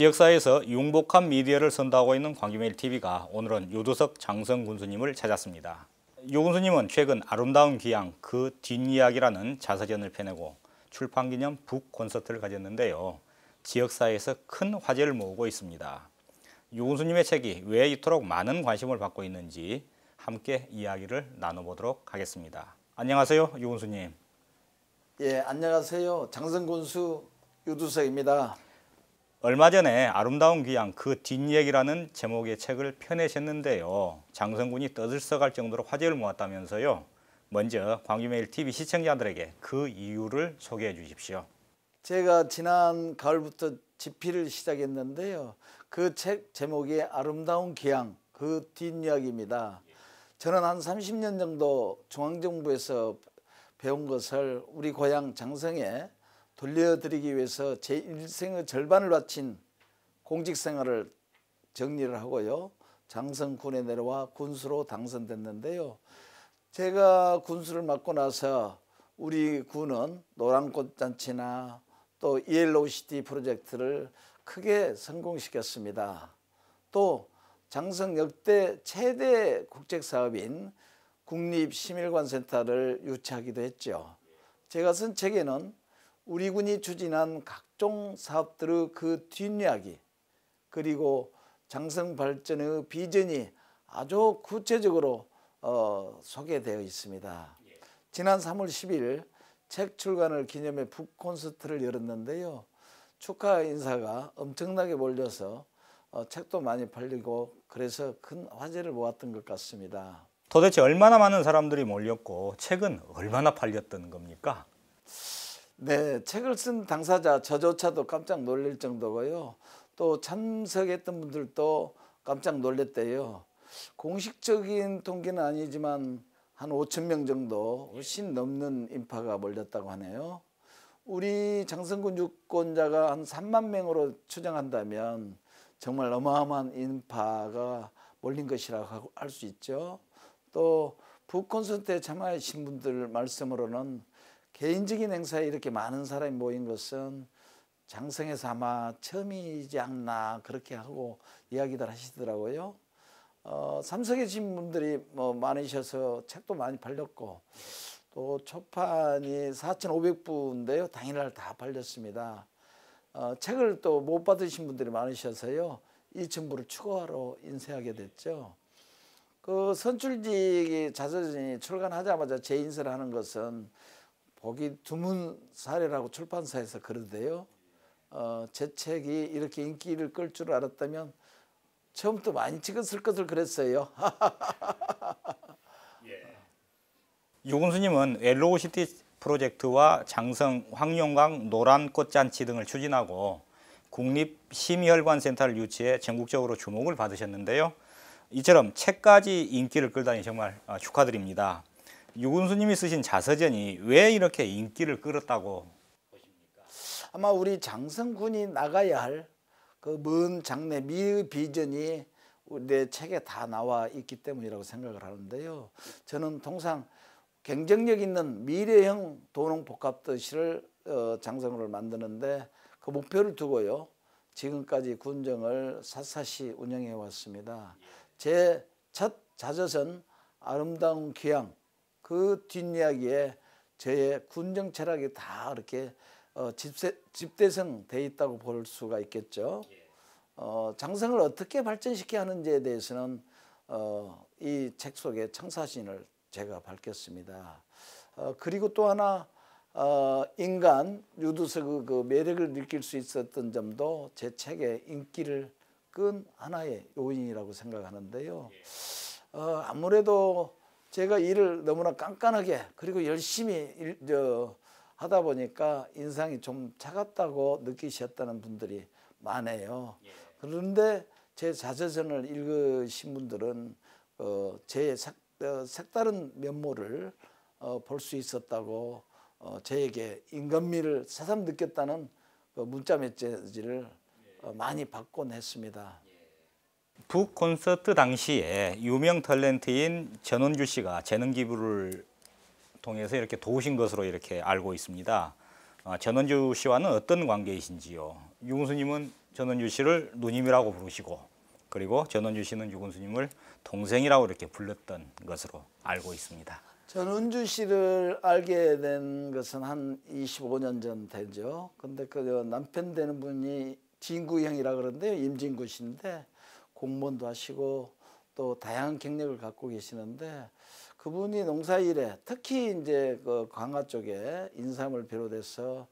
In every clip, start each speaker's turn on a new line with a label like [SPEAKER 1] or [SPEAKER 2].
[SPEAKER 1] 지역사회에서 융복한 미디어를 선도하고 있는 광주메일 TV가 오늘은 유두석 장성 군수님을 찾았습니다. 유 군수님은 최근 아름다운 귀향 그 뒷이야기라는 자서전을 펴내고 출판기념 북 콘서트를 가졌는데요. 지역사회에서 큰 화제를 모으고 있습니다. 유 군수님의 책이 왜 이토록 많은 관심을 받고 있는지 함께 이야기를 나눠보도록 하겠습니다. 안녕하세요, 유 군수님.
[SPEAKER 2] 예, 안녕하세요. 장성 군수 유두석입니다.
[SPEAKER 1] 얼마 전에 아름다운 귀향 그 뒷얘기라는 제목의 책을 펴내셨는데요. 장성군이 떠들썩할 정도로 화제를 모았다면서요. 먼저 광주매일TV 시청자들에게 그 이유를
[SPEAKER 2] 소개해 주십시오. 제가 지난 가을부터 집필을 시작했는데요. 그 책 제목이 아름다운 귀향 그 뒷이야기입니다. 저는 한 30년 정도 중앙정부에서 배운 것을 우리 고향 장성에 돌려드리기 위해서 제 일생의 절반을 바친 공직생활을 정리를 하고요. 장성군에 내려와 군수로 당선됐는데요. 제가 군수를 맡고 나서 우리 군은 노란꽃잔치나 또이로우시티 e 프로젝트를 크게 성공시켰습니다. 또 장성 역대 최대 국책사업인 국립시민관센터를 유치하기도 했죠. 제가 쓴 책에는 우리 군이 추진한 각종 사업들의 그 뒷이야기 그리고 장성 발전의 비전이 아주 구체적으로 어, 소개되어 있습니다. 지난 3월 10일 책 출간을 기념해 북콘서트를 열었는데요. 축하 인사가 엄청나게 몰려서 어, 책도 많이 팔리고 그래서 큰 화제를 모았던 것 같습니다.
[SPEAKER 1] 도대체 얼마나 많은 사람들이 몰렸고 책은 얼마나 팔렸던 겁니까?
[SPEAKER 2] 네, 책을 쓴 당사자 저조차도 깜짝 놀릴 정도고요. 또 참석했던 분들도 깜짝 놀랬대요. 공식적인 통계는 아니지만 한 5천 명 정도 훨씬 넘는 인파가 몰렸다고 하네요. 우리 장성군 유권자가 한 3만 명으로 추정한다면 정말 어마어마한 인파가 몰린 것이라고 할 수 있죠. 또 북콘서트에 참여하신 분들 말씀으로는 개인적인 행사에 이렇게 많은 사람이 모인 것은 장성에서 아마 처음이지 않나 그렇게 하고 이야기들 하시더라고요. 어, 참석해 주신 분들이 뭐 많으셔서 책도 많이 팔렸고 또 초판이 4,500부인데요. 당일날 다 팔렸습니다. 어, 책을 또 못 받으신 분들이 많으셔서요. 2,000부를 추가로 인쇄하게 됐죠. 그 선출직 자서전이 출간하자마자 재인쇄를 하는 것은 보기 드문 사례라고 출판사에서 그러는데요. 어, 제 책이 이렇게 인기를 끌 줄 알았다면 처음부터 많이 찍었을 것을 그랬어요.
[SPEAKER 1] 예. 유금수님은 엘로우시티 프로젝트와 장성, 황룡강, 노란꽃잔치 등을 추진하고 국립심혈관센터를 유치해 전국적으로 주목을 받으셨는데요. 이처럼 책까지 인기를 끌다니 정말 아, 축하드립니다. 유군수님이 쓰신 자서전이 왜 이렇게 인기를 끌었다고 보십니까?
[SPEAKER 2] 아마 우리 장성군이 나가야 할그 먼 장래 미비전이 내 책에 다 나와 있기 때문이라고 생각을 하는데요. 저는 통상 경쟁력 있는 미래형 도농복합도시를 어, 장성을 만드는데 그 목표를 두고요. 지금까지 군정을 샅샅이 운영해 왔습니다. 제 첫 자저선 아름다운 귀향 그 뒷이야기에 저의 군정 철학이 다 이렇게 어, 집세, 집대성 돼 있다고 볼 수가 있겠죠. 어, 장성을 어떻게 발전시켜야 하는지에 대해서는 어, 이책 속에 청사신을 제가 밝혔습니다. 어, 그리고 또 하나 어, 인간 유두석의 그 매력을 느낄 수 있었던 점도 제 책의 인기를 끈 하나의 요인이라고 생각하는데요. 어, 아무래도 제가 일을 너무나 깐깐하게 그리고 열심히 일, 저, 하다 보니까 인상이 좀 차갑다고 느끼셨다는 분들이 많아요. 예. 그런데 제 자서전을 읽으신 분들은 어, 제 색, 어, 색다른 면모를 어, 볼 수 있었다고 어, 제에게 인간미를 새삼 느꼈다는 그 문자 메시지를 어, 예. 많이 받곤 했습니다.
[SPEAKER 1] 북 콘서트 당시에 유명 탤런트인 전원주 씨가 재능 기부를 통해서 이렇게 도우신 것으로 이렇게 알고 있습니다. 아, 전원주 씨와는 어떤 관계이신지요? 유군수님은 전원주 씨를 누님이라고 부르시고 그리고 전원주 씨는 유군수님을 동생이라고 이렇게 불렀던 것으로 알고 있습니다.
[SPEAKER 2] 전원주 씨를 알게 된 것은 한 25년 전 되죠. 근데 그 남편 되는 분이 진구 형이라 그러는데요. 임진구 씨인데 공무원도 하시고 또 다양한 경력을 갖고 계시는데 그분이 농사일에 특히 이제 그광화 쪽에 인삼을 비롯해서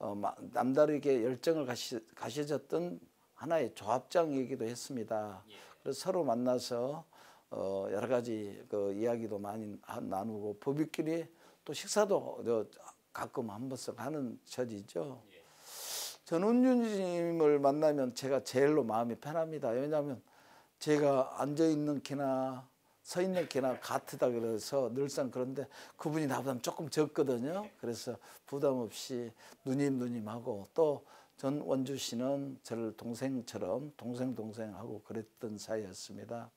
[SPEAKER 2] 어, 남다르게 열정을 가시, 가셔졌던 하나의 조합장이기도 했습니다. 예. 그래서 서로 만나서 어, 여러 가지 그 이야기도 많이 나누고 법부끼리또 식사도 가끔 한 번씩 하는 처지죠. 예. 전훈준님을 만나면 제가 제일로 마음이 편합니다. 왜냐하면 제가 앉아있는 키나 서 있는 키나 같다 그래서 늘상 그런데 그분이 나보다 조금 적거든요. 그래서 부담 없이 누님 누님 하고 또 전 원주 씨는 저를 동생처럼 동생 동생하고 그랬던 사이였습니다.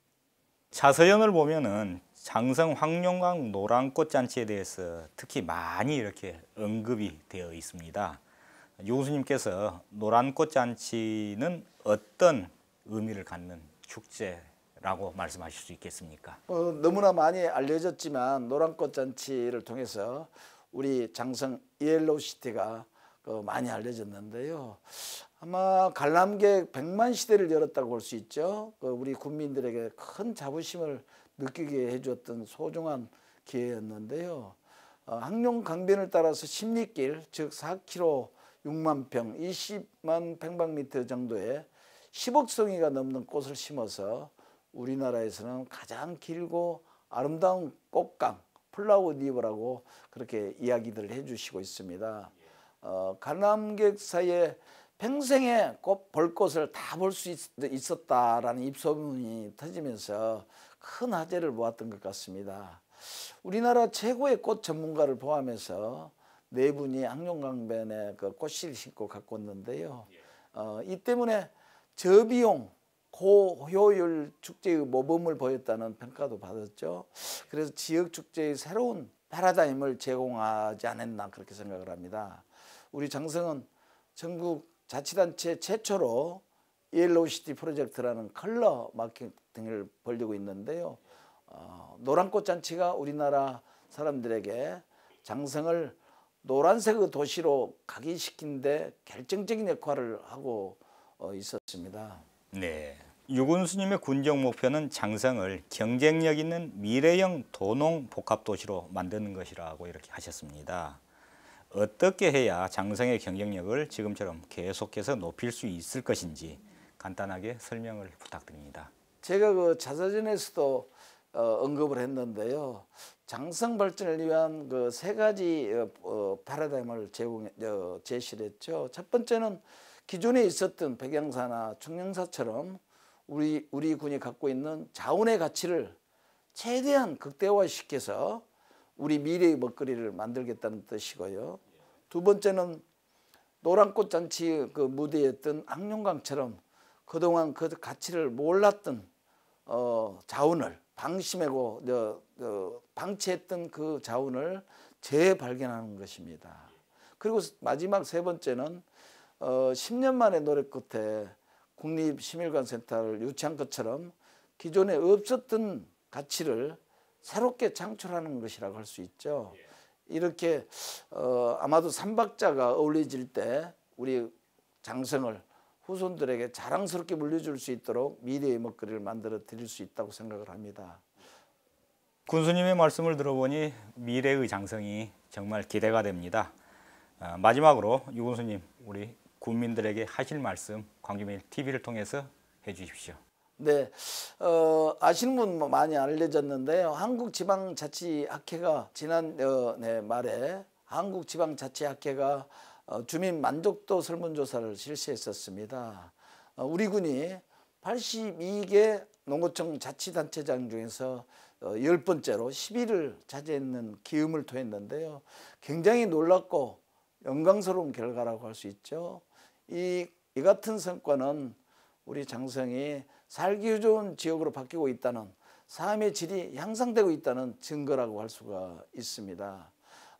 [SPEAKER 1] 자서전을 보면은 장성 황룡강 노랑꽃 잔치에 대해서 특히 많이 이렇게 언급이 되어 있습니다. 용수님께서 노란꽃 잔치는 어떤 의미를 갖는 축제라고 말씀하실 수 있겠습니까?
[SPEAKER 2] 어, 너무나 많이 알려졌지만 노란꽃 잔치를 통해서 우리 장성 이로우 시티가 어, 많이 알려졌는데요. 아마 관람객 1만 시대를 열었다고 볼 수 있죠. 그 우리 국민들에게 큰 자부심을 느끼게 해주었던 소중한 기회였는데요. 어, 항룡 강변을 따라서 십리길 즉 4km 6만 평 20만 평방미터 정도의 10억 송이가 넘는 꽃을 심어서 우리나라에서는 가장 길고 아름다운 꽃강 플라워디브라고 그렇게 이야기들을 해주시고 있습니다. 어, 관람객 사이에 평생에 꽃, 볼것을 다 볼 수 있었다라는 입소문이 터지면서 큰 화제를 모았던 것 같습니다. 우리나라 최고의 꽃 전문가를 포함해서 네 분이 항룡강변에 그 꽃실 심고 갖고 왔는데요. 예. 어, 이 때문에 저비용 고효율 축제의 모범을 보였다는 평가도 받았죠. 그래서 지역 축제의 새로운 패러다임을 제공하지 않았나 그렇게 생각을 합니다. 우리 장성은 전국 자치단체 최초로 옐로우시티 프로젝트라는 컬러 마켓 등을 벌리고 있는데요. 어, 노란꽃 잔치가 우리나라 사람들에게 장성을 노란색의 도시로 각인시킨 데 결정적인 역할을 하고 어, 있었습니다.
[SPEAKER 1] 네. 유군수님의 군정 목표는 장성을 경쟁력 있는 미래형 도농 복합도시로 만드는 것이라고 이렇게 하셨습니다. 어떻게 해야 장성의 경쟁력을 지금처럼 계속해서 높일 수 있을 것인지 간단하게 설명을 부탁드립니다.
[SPEAKER 2] 제가 그 자서전에서도 어, 언급을 했는데요. 장성 발전을 위한 그 세 가지 어, 어, 파라다임을 제공 어, 제시했죠. 첫 번째는 기존에 있었던 백양사나 청량사처럼 우리 우리 군이 갖고 있는 자원의 가치를 최대한 극대화시켜서 우리 미래의 먹거리를 만들겠다는 뜻이고요. 두 번째는 노란꽃 잔치 그 무대였던 악룡강처럼 그동안 그 가치를 몰랐던 어, 자원을 방심하고 저, 저, 방치했던 그 자원을 재발견하는 것입니다. 그리고 마지막 세 번째는 어, 10년 만의 노래 끝에 국립시민관센터를 유치한 것처럼 기존에 없었던 가치를 새롭게 창출하는 것이라고 할 수 있죠. 이렇게 어, 아마도 삼박자가 어울려질 때 우리 장성을 후손들에게 자랑스럽게 물려줄 수 있도록 미래의 먹거리를 만들어 드릴 수 있다고 생각을 합니다.
[SPEAKER 1] 군수님의 말씀을 들어보니 미래의 장성이 정말 기대가 됩니다. 어, 마지막으로 유군수님 우리 국민들에게 하실 말씀 광주민 TV를 통해서 해주십시오.
[SPEAKER 2] 네, 어, 아시는 분 뭐 많이 알려졌는데요. 한국지방자치학회가 지난 어, 네, 말에 한국지방자치학회가 어, 주민 만족도 설문조사를 실시했었습니다. 어, 우리 군이 82개 농어촌 자치단체장 중에서 어, 열 번째로 10위를 차지했는 기음을 토했는데요. 굉장히 놀랍고 영광스러운 결과라고 할 수 있죠. 이, 이 같은 성과는 우리 장성이 살기 좋은 지역으로 바뀌고 있다는 삶의 질이 향상되고 있다는 증거라고 할 수가 있습니다.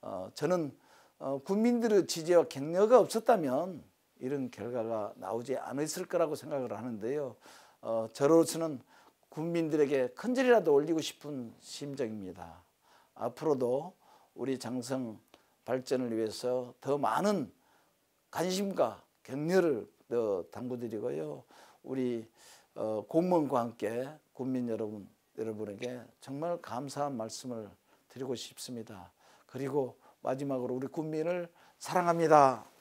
[SPEAKER 2] 어, 저는 어, 국민들의 지지와 격려가 없었다면 이런 결과가 나오지 않았을 거라고 생각을 하는데요. 어, 저로서는 국민들에게 큰절이라도 올리고 싶은 심정입니다. 앞으로도 우리 장성 발전을 위해서 더 많은 관심과 격려를 당부드리고요. 우리 어, 공무원과 함께 국민 여러분 여러분에게 정말 감사한 말씀을 드리고 싶습니다. 그리고 마지막으로 우리 국민을 사랑합니다.